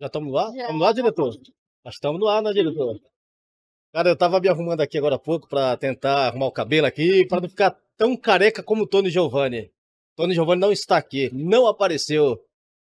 Já estamos lá? Estamos lá, diretor? Nós estamos no ar, né, diretor? Cara, eu tava me arrumando aqui agora há pouco para tentar arrumar o cabelo aqui, para não ficar tão careca como o Tony Giovanni. Tony Giovanni não está aqui, não apareceu.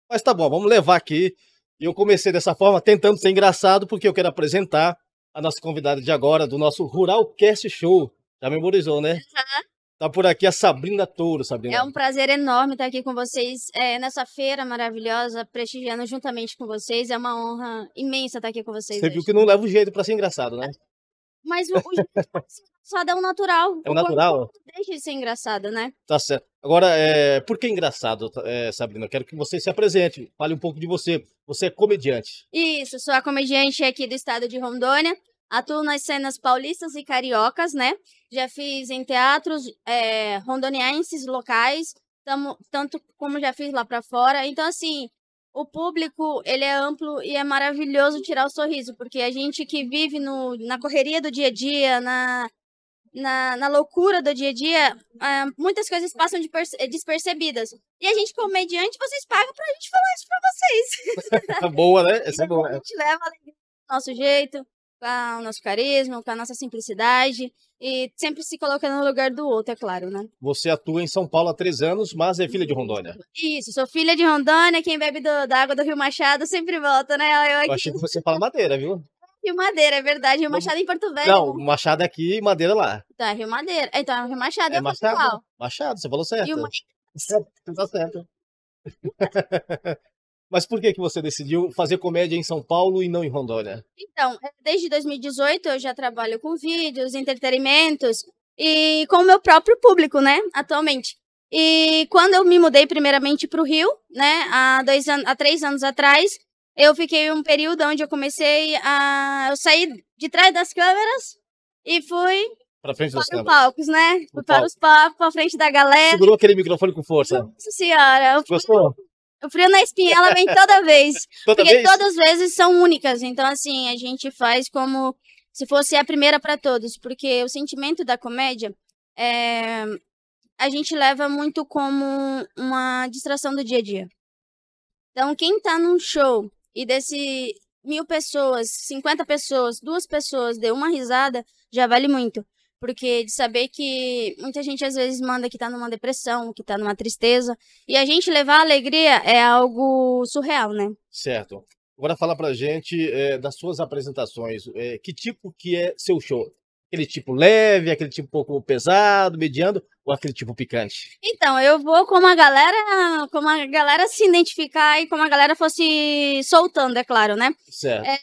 Mas tá bom, vamos levar aqui. E eu comecei dessa forma, tentando ser engraçado, porque eu quero apresentar a nossa convidada de agora, do nosso Rural Cast Show. Já memorizou, né? Uhum. Tá por aqui a Sabrina Touro, Sabrina. É um prazer enorme estar aqui com vocês é, nessa feira maravilhosa, prestigiando juntamente com vocês. É uma honra imensa estar aqui com vocês. Você hoje. viu que não leva o jeito para ser engraçado, né? Mas o, o jeito é natural. É o, o natural? Deixa de ser engraçado, né? Tá certo. Agora, é, por que engraçado, é, Sabrina? Eu quero que você se apresente, fale um pouco de você. Você é comediante. Isso, sou a comediante aqui do estado de Rondônia. Atuo nas cenas paulistas e cariocas, né? Já fiz em teatros é, rondonienses locais, tamo, tanto como já fiz lá para fora. Então, assim, o público, ele é amplo e é maravilhoso tirar o sorriso, porque a gente que vive no, na correria do dia a dia, na, na, na loucura do dia a dia, é, muitas coisas passam de despercebidas. E a gente, comediante, vocês pagam pra gente falar isso pra vocês. boa, né? Essa é então, boa. A gente leva do nosso jeito com o nosso carisma, com a nossa simplicidade e sempre se colocando no lugar do outro, é claro, né? Você atua em São Paulo há três anos, mas é filha de Rondônia. Isso, sou filha de Rondônia, quem bebe do, da água do Rio Machado sempre volta, né? Eu, aqui... Eu achei que você fala madeira, viu? Rio Madeira, é verdade. Rio Machado em Porto Velho. Não, Machado é aqui e Madeira lá. Então é Rio Madeira. É, então é Rio Machado é, é Machado. Portugal. Machado, você falou certo. Rio Machado. Tá certo. Mas por que, que você decidiu fazer comédia em São Paulo e não em Rondônia? Então, é, desde 2018 eu já trabalho com vídeos, entretenimentos e com o meu próprio público, né, atualmente. E quando eu me mudei primeiramente para o Rio, né, há, dois an há três anos atrás, eu fiquei um período onde eu comecei a... Eu saí de trás das câmeras e fui para frente dos palcos, né? Fui para palco. os palcos, para frente da galera. Segurou aquele microfone com força. Nossa senhora. Gostou? O frio na espinha, ela vem toda vez. toda porque vez? todas as vezes são únicas. Então, assim, a gente faz como se fosse a primeira para todos. Porque o sentimento da comédia é... a gente leva muito como uma distração do dia a dia. Então, quem tá num show e desse mil pessoas, 50 pessoas, duas pessoas, deu uma risada, já vale muito. Porque de saber que muita gente às vezes manda que tá numa depressão, que tá numa tristeza. E a gente levar a alegria é algo surreal, né? Certo. Agora fala pra gente é, das suas apresentações. É, que tipo que é seu show? Aquele tipo leve, aquele tipo um pouco pesado, mediano, ou aquele tipo picante? Então, eu vou como a galera, como a galera se identificar e como a galera fosse soltando, é claro, né? Certo. É,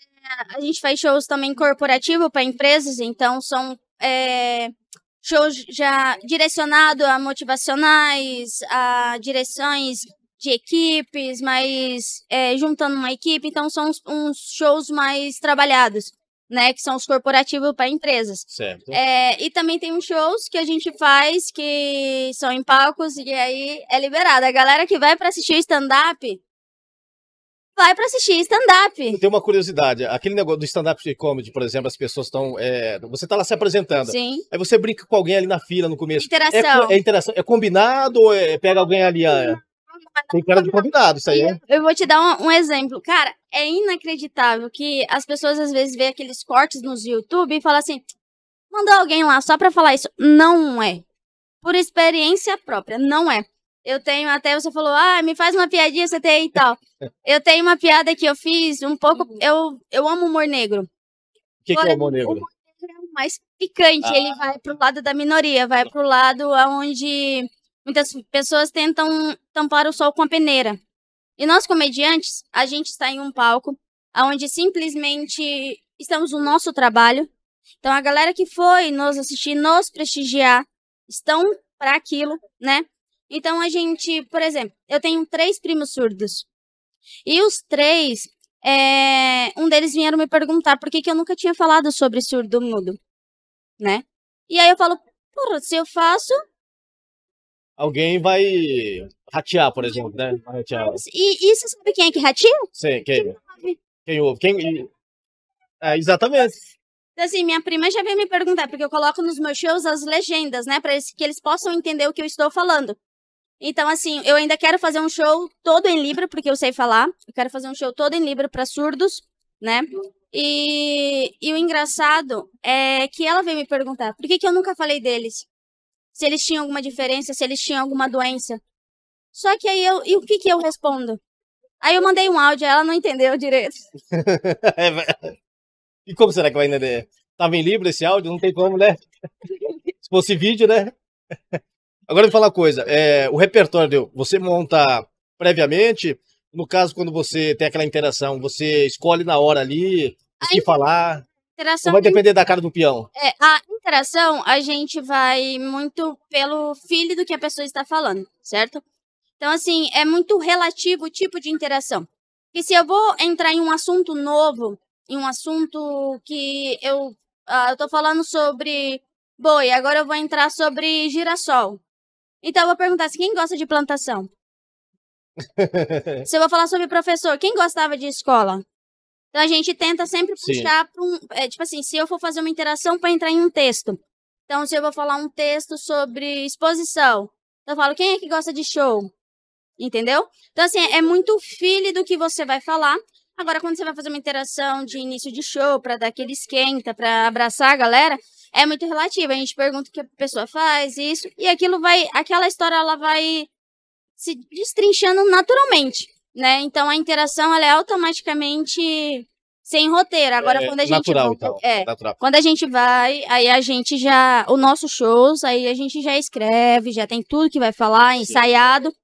a gente faz shows também corporativo para empresas, então são é, shows já direcionado a motivacionais, a direções de equipes, mas é, juntando uma equipe, então são uns, uns, shows mais trabalhados, né? Que são os corporativos para empresas. Certo. É, e também tem uns shows que a gente faz que são em palcos e aí é liberado. A galera que vai para assistir stand-up vai para assistir stand-up. Tem uma curiosidade. Aquele negócio do stand-up de comedy, por exemplo, as pessoas estão. É, você tá lá se apresentando. Sim. Aí você brinca com alguém ali na fila no começo. É interação. É, é interação. É combinado ou é, pega alguém ali? Ah, é... Tem cara de combinado isso aí. É? Eu vou te dar um, um, exemplo. Cara, é inacreditável que as pessoas às vezes veem aqueles cortes nos YouTube e falam assim: mandou alguém lá só pra falar isso. Não é. Por experiência própria, não é. Eu tenho até você falou, ah, me faz uma piadinha, você tem e tal. eu tenho uma piada que eu fiz um pouco. Uhum. Eu, eu amo humor negro. O que, que, é humor negro? O humor negro é mais picante. Ah. Ele vai pro lado da minoria, vai pro lado onde muitas pessoas tentam tampar o sol com a peneira. E nós comediantes, a gente está em um palco onde simplesmente estamos no nosso trabalho. Então a galera que foi nos assistir, nos prestigiar, estão para aquilo, né? Então a gente, por exemplo, eu tenho três primos surdos. E os três, é, um deles vieram me perguntar por que, que eu nunca tinha falado sobre surdo mudo, né? E aí eu falo, porra, se eu faço, alguém vai ratear, por exemplo, né? ratear. E, e você sabe quem é que ratia? Sim, quem? Quem ouve? Quem... É, exatamente. Então, assim, minha prima já veio me perguntar, porque eu coloco nos meus shows as legendas, né? Pra eles, que eles possam entender o que eu estou falando. Então, assim, eu ainda quero fazer um show todo em Libra, porque eu sei falar. Eu quero fazer um show todo em Libra para surdos, né? E, e, o engraçado é que ela veio me perguntar por que, que eu nunca falei deles. Se eles tinham alguma diferença, se eles tinham alguma doença. Só que aí eu. E o que, que eu respondo? Aí eu mandei um áudio, ela não entendeu direito. É e como será que vai entender? Tava em Libra esse áudio? Não tem como, né? Se fosse vídeo, né? Agora vou falar uma coisa, é, o repertório, você monta previamente, no caso quando você tem aquela interação, você escolhe na hora ali o que falar, ou vai depender da cara do peão? É, a interação, a gente vai muito pelo filho do que a pessoa está falando, certo? Então, assim, é muito relativo o tipo de interação. E se eu vou entrar em um assunto novo, em um assunto que eu estou ah, falando sobre boi, agora eu vou entrar sobre girassol. Então eu vou perguntar se quem gosta de plantação? Se eu vou falar sobre professor, quem gostava de escola? Então a gente tenta sempre puxar para um. É, tipo assim, se eu for fazer uma interação para entrar em um texto. Então, se eu vou falar um texto sobre exposição, então eu falo, quem é que gosta de show? Entendeu? Então, assim, é muito filho do que você vai falar. Agora, quando você vai fazer uma interação de início de show, para dar aquele esquenta, para abraçar a galera, é muito relativo. A gente pergunta o que a pessoa faz, isso, e aquilo vai. Aquela história ela vai se destrinchando naturalmente, né? Então a interação ela é automaticamente sem roteiro. Agora é, quando a gente natural, vai, então, é, natural. quando a gente vai, aí a gente já o nosso shows, aí a gente já escreve, já tem tudo que vai falar ensaiado. Sim.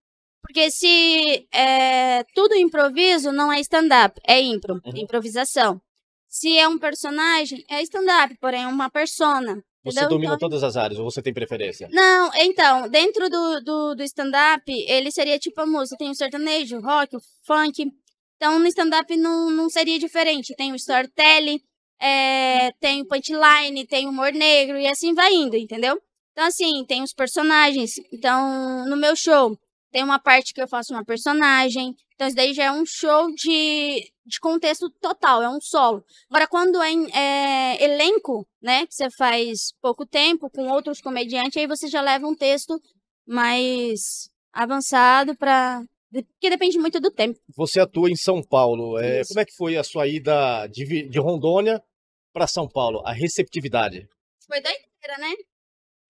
Porque se é, tudo improviso não é stand-up, é impro, uhum. improvisação. Se é um personagem, é stand-up, porém é uma persona. Você entendeu? domina então, todas as áreas ou você tem preferência? Não, então, dentro do, do, do stand-up, ele seria tipo a música. Tem o sertanejo, o rock, o funk. Então, no stand-up não, não seria diferente. Tem o storytelling, é, tem o punchline, tem o humor negro e assim vai indo, entendeu? Então, assim, tem os personagens. Então, no meu show, tem uma parte que eu faço uma personagem. Então, isso daí já é um show de, de contexto total, é um solo. Agora, quando é, é elenco, né? Que você faz pouco tempo com outros comediantes, aí você já leva um texto mais avançado para porque depende muito do tempo. Você atua em São Paulo. É, como é que foi a sua ida de, de Rondônia para São Paulo? A receptividade? Foi doideira, né?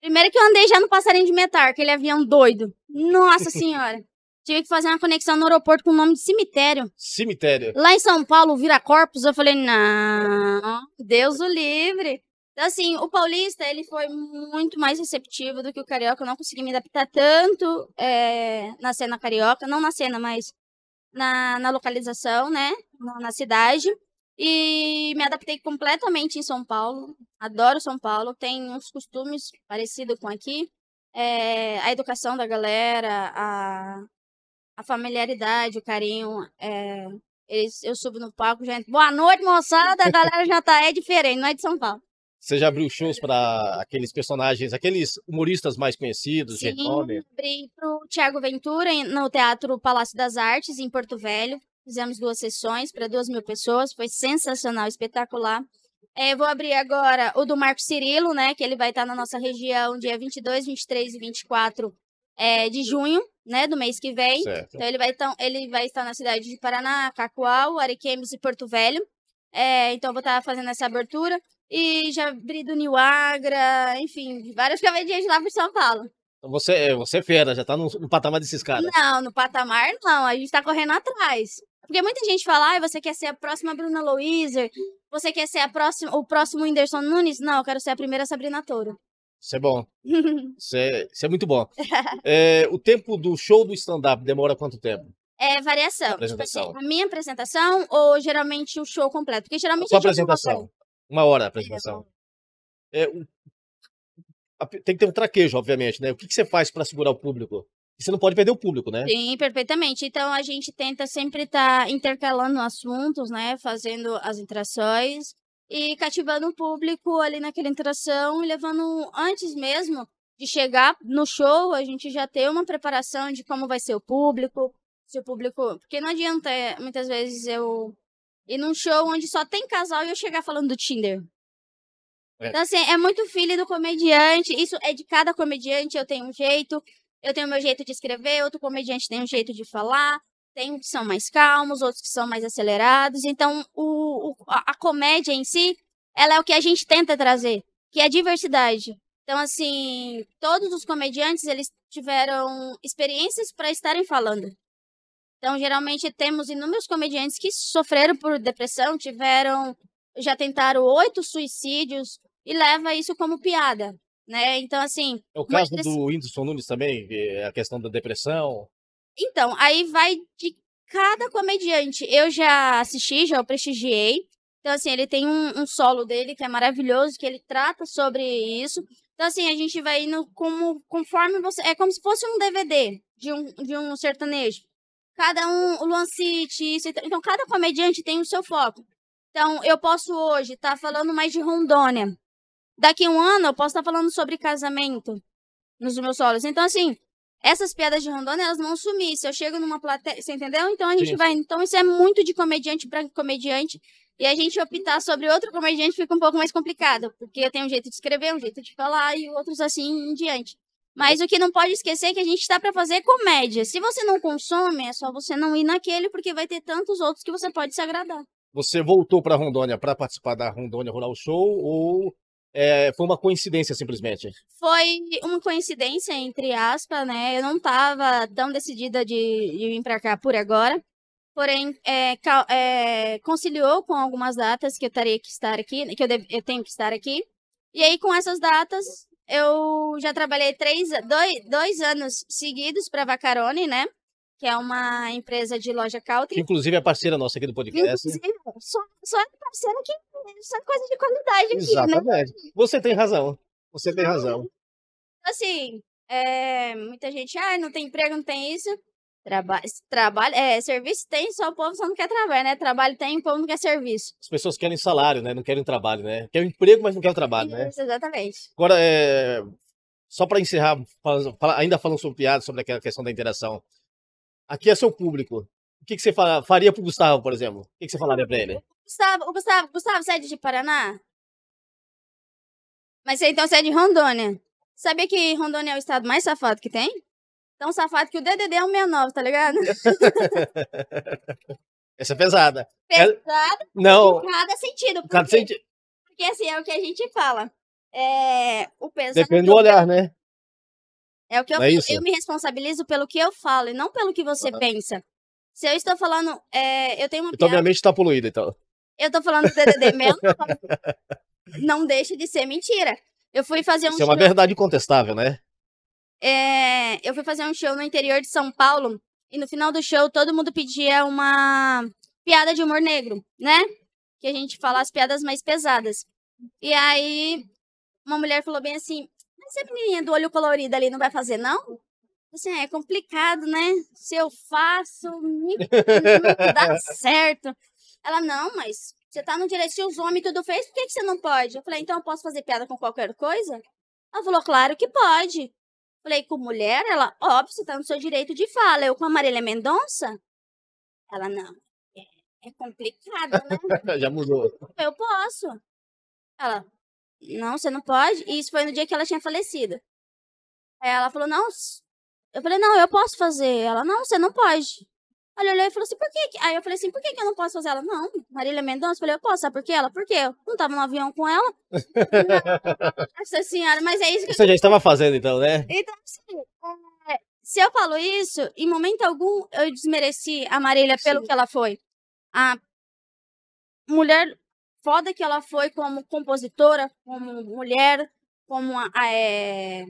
Primeiro que eu andei já no passarinho de metar, aquele avião doido. Nossa senhora. Tive que fazer uma conexão no aeroporto com o nome de cemitério. Cemitério. Lá em São Paulo, vira corpos, eu falei, não, Deus o livre. Então, assim, o paulista, ele foi muito mais receptivo do que o carioca. Eu não consegui me adaptar tanto é, na cena carioca. Não na cena, mas na, na localização, né? Na, na cidade. E me adaptei completamente em São Paulo. Adoro São Paulo, tem uns costumes parecidos com aqui. É, a educação da galera, a, a familiaridade, o carinho. É, eles, eu subo no palco, gente. Boa noite, moçada! A galera já tá é diferente, não é de São Paulo. Você já abriu shows para aqueles personagens, aqueles humoristas mais conhecidos, Sim, abri para abri Tiago Ventura no Teatro Palácio das Artes, em Porto Velho. Fizemos duas sessões para duas mil pessoas, foi sensacional, espetacular. É, vou abrir agora o do Marco Cirilo, né? Que ele vai estar na nossa região dia 22, 23 e 24 é, de junho, né? Do mês que vem. Certo. Então ele vai, tão, ele vai estar na cidade de Paraná, Cacoal, Ariquemes e Porto Velho. É, então vou estar fazendo essa abertura. E já abri do New Agra, enfim, várias cavadinhas lá por São Paulo. Então, você, é, você é fera, já tá no, no patamar desses caras. Não, no patamar não, a gente tá correndo atrás. Porque muita gente fala, ah, você quer ser a próxima Bruna Louiser, você quer ser a próxima, o próximo Whindersson Nunes? Não, eu quero ser a primeira Sabrina Toro. Isso é bom. Isso é, é muito bom. é, o tempo do show do stand-up demora quanto tempo? É variação. Apresentação. Tipo assim, a minha apresentação ou geralmente o show completo? Porque geralmente. Só apresentação. Uma hora a é, apresentação. É, o... Tem que ter um traquejo, obviamente, né? O que, que você faz para segurar o público? E você não pode perder o público, né? Sim, perfeitamente. Então a gente tenta sempre estar tá intercalando assuntos, né? Fazendo as interações e cativando o público ali naquela interação e levando antes mesmo de chegar no show, a gente já ter uma preparação de como vai ser o público, se o público. Porque não adianta, é, muitas vezes, eu ir num show onde só tem casal e eu chegar falando do Tinder. É. Então, assim, é muito filho do comediante, isso é de cada comediante, eu tenho um jeito. Eu tenho meu jeito de escrever, outro comediante tem um jeito de falar, tem uns que são mais calmos, outros que são mais acelerados. Então, o, o, a comédia em si, ela é o que a gente tenta trazer, que é a diversidade. Então, assim, todos os comediantes, eles tiveram experiências para estarem falando. Então, geralmente, temos inúmeros comediantes que sofreram por depressão, tiveram, já tentaram oito suicídios e leva isso como piada né? Então, assim. É o caso assim do Whindersson Nunes também, é a questão da depressão. Então, aí vai de cada comediante. Eu já assisti, já o prestigiei. Então, assim, ele tem um, um solo dele que é maravilhoso, que ele trata sobre isso. Então, assim, a gente vai indo como, conforme você. É como se fosse um DVD de um, de um sertanejo. Cada um, o Luan City, isso. Então, cada comediante tem o seu foco. Então, eu posso hoje estar tá falando mais de Rondônia. Daqui a um ano eu posso estar tá falando sobre casamento nos meus solos. Então, assim, essas piadas de Rondônia, elas vão sumir. Se eu chego numa plateia, você entendeu? Então a gente Sim. vai. Então isso é muito de comediante para comediante. E a gente optar sobre outro comediante fica um pouco mais complicado, porque eu tenho um jeito de escrever, um jeito de falar e outros assim em diante. Mas o que não pode esquecer é que a gente está para fazer comédia. Se você não consome, é só você não ir naquele, porque vai ter tantos outros que você pode se agradar. Você voltou para Rondônia para participar da Rondônia Rural Show ou é, foi uma coincidência, simplesmente? Foi uma coincidência, entre aspas, né? Eu não estava tão decidida de, de vir para cá por agora. Porém, é, é, conciliou com algumas datas que eu teria que estar aqui, que eu, eu tenho que estar aqui. E aí, com essas datas, eu já trabalhei três, dois, dois anos seguidos para Vacarone, né? que é uma empresa de loja country. Que inclusive é parceira nossa aqui do podcast. Né? Inclusive, né? só, só é parceira que só é coisa de qualidade aqui, aqui, né? Exatamente. Né? Você tem razão. Você tem razão. Então, assim, é, muita gente, ah, não tem emprego, não tem isso. Trabalho, trabalho, é, serviço tem, só o povo só não quer trabalho, né? Trabalho tem, o povo não quer serviço. As pessoas querem salário, né? Não querem trabalho, né? Querem emprego, mas não querem trabalho, né? isso, né? Exatamente. Agora, é, só para encerrar, ainda falando sobre piada, sobre aquela questão da interação, aqui é seu público. O que, que você fala, faria pro Gustavo, por exemplo? O que, que você falaria pra ele? Gustavo, Gustavo, Gustavo, você é de Paraná? Mas você então você é de Rondônia. Sabia que Rondônia é o estado mais safado que tem? Tão safado que o DDD é um 69, tá ligado? Essa é pesada. É pesada? É... Não. Cada sentido. Porque, cada sentido. Porque assim, é o que a gente fala. É... O Depende do olhar, né? É o que eu, é eu me responsabilizo pelo que eu falo e não pelo que você uhum. pensa. Se eu estou falando, é, eu tenho uma. Então piada, minha mente está poluída, então. Eu estou falando do DDD mesmo. não deixa de ser mentira. Eu fui fazer um. Isso show... é uma verdade incontestável, né? É, eu fui fazer um show no interior de São Paulo e no final do show todo mundo pedia uma piada de humor negro, né? Que a gente fala as piadas mais pesadas. E aí uma mulher falou bem assim: mas a menininha do olho colorido ali não vai fazer, não? Assim, é complicado, né? Se eu faço, não dá certo. Ela, não, mas você tá no direito, se os homens tudo fez, por que, que você não pode? Eu falei, então eu posso fazer piada com qualquer coisa? Ela falou, claro que pode. Falei, com mulher? Ela, óbvio, você tá no seu direito de fala. Eu com a Marília Mendonça? Ela, não. É, é complicado, né? Já mudou. Eu posso. Ela, não, você não pode. E isso foi no dia que ela tinha falecido. Aí ela falou, não. Eu falei, não, eu posso fazer. Ela, não, você não pode. Olha, olhou e falou assim, por que? Aí eu falei assim, por que, que eu não posso fazer ela? Não, Marília Mendonça. Eu falei, eu posso, sabe por quê? Ela, por quê? Eu não tava no avião com ela. Nossa senhora, mas é isso que... Você eu... já estava fazendo então, né? Então, assim, é... se eu falo isso, em momento algum eu desmereci a Marília Sim. pelo que ela foi. A mulher foda que ela foi como compositora, como mulher, como é,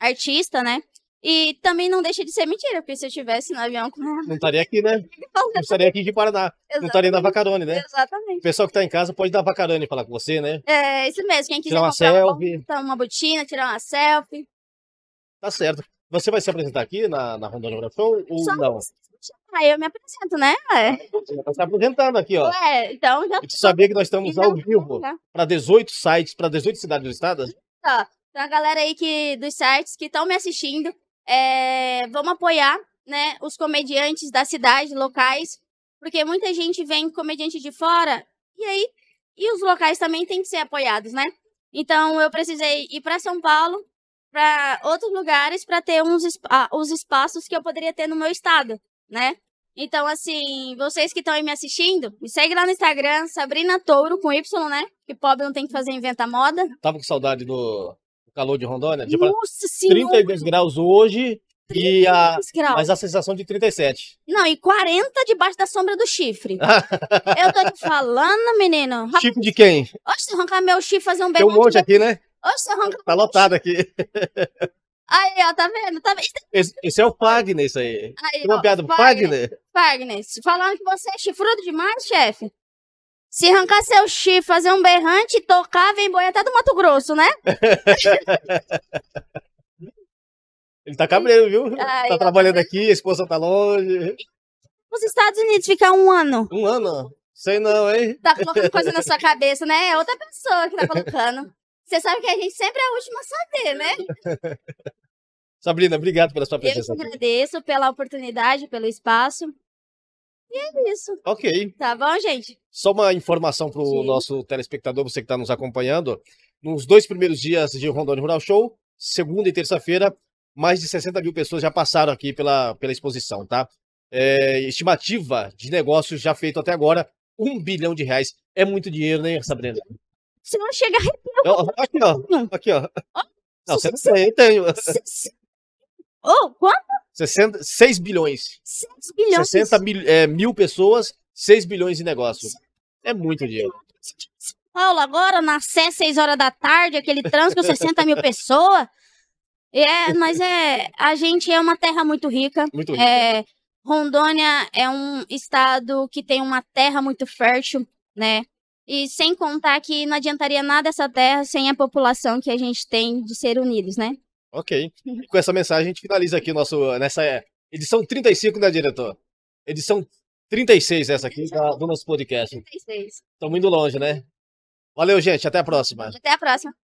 artista, né? E também não deixa de ser mentira, porque se eu estivesse no avião com ela. Não estaria aqui, né? Não estaria aqui de Paraná. Exatamente. Não estaria na Vacarone, né? Exatamente. O pessoal que está em casa pode dar Vacarone e falar com você, né? É, isso mesmo. Quem quiser tirar uma comprar selfie. uma botina, tirar uma selfie. Tá certo. Você vai se apresentar aqui na, na Ronda Geografão ou Só não? Aí ah, eu me apresento, né? Ah, então você já tá se apresentando aqui, ó. Ué, então já. E tu sabia que nós estamos ao né? vivo tá. para 18 sites, para 18 cidades do estado? Então a galera aí que, dos sites que estão me assistindo, é, vamos apoiar né, os comediantes da cidade, locais, porque muita gente vem comediante de fora e aí e os locais também têm que ser apoiados, né? Então eu precisei ir para São Paulo para outros lugares para ter uns ah, os espaços que eu poderia ter no meu estado, né? Então, assim, vocês que estão aí me assistindo, me segue lá no Instagram, Sabrina Touro com Y, né? Que pobre não tem que fazer inventa moda. Tava com saudade do calor de Rondônia? Tipo, Nossa senhora! 32 graus hoje e a graus. mas a sensação de 37. Não, e 40 debaixo da sombra do chifre. eu tô te falando, menino. Chifre de quem? Oxe, arrancar meu chifre fazer um belo Tem um monte aqui, né? Oxe, arranca. Tá lotado aqui. Aí, ó, tá vendo? Tá... Esse, esse é o é Fagner, isso aí. aí Tem uma ó, piada do Fagner? Fagner, falando que você é chifrudo demais, chefe. Se arrancar seu chifre, fazer um berrante, tocar, vem boi até do Mato Grosso, né? Ele tá cabreiro, viu? Aí, tá trabalhando tá aqui, a esposa tá longe. Nos Estados Unidos ficar um ano. Um ano? Sei não, hein? Tá colocando coisa na sua cabeça, né? É outra pessoa que tá colocando. Você sabe que a gente sempre é a última a saber, né? Sabrina, obrigado pela sua presença. Eu agradeço pela oportunidade, pelo espaço. E é isso. Ok. Tá bom, gente? Só uma informação para o nosso telespectador, você que está nos acompanhando. Nos dois primeiros dias de Rondônia Rural Show, segunda e terça-feira, mais de 60 mil pessoas já passaram aqui pela, pela exposição, tá? É, estimativa de negócios já feito até agora, um bilhão de reais. É muito dinheiro, né, Sabrina? Você não chega a arrepiar. Aqui, ó. Aqui, ó. Oh, não, 60, eu tenho. Oh, quanto? 60, 6 bilhões. 6 bilhões. 60 mil, é, mil pessoas, 6 bilhões de negócio. É muito dinheiro. Paulo, agora na Sé, 6 horas da tarde, aquele trânsito, 60 mil pessoas. É, mas é. A gente é uma terra muito rica. Muito rica. É, Rondônia é um estado que tem uma terra muito fértil, né? E sem contar que não adiantaria nada essa terra sem a população que a gente tem de ser unidos, né? Ok. E com essa mensagem a gente finaliza aqui nosso, nessa edição 35, né, diretor? Edição 36 essa aqui da, do nosso podcast. 36. Estamos indo longe, né? Valeu, gente. Até a próxima. Até a próxima.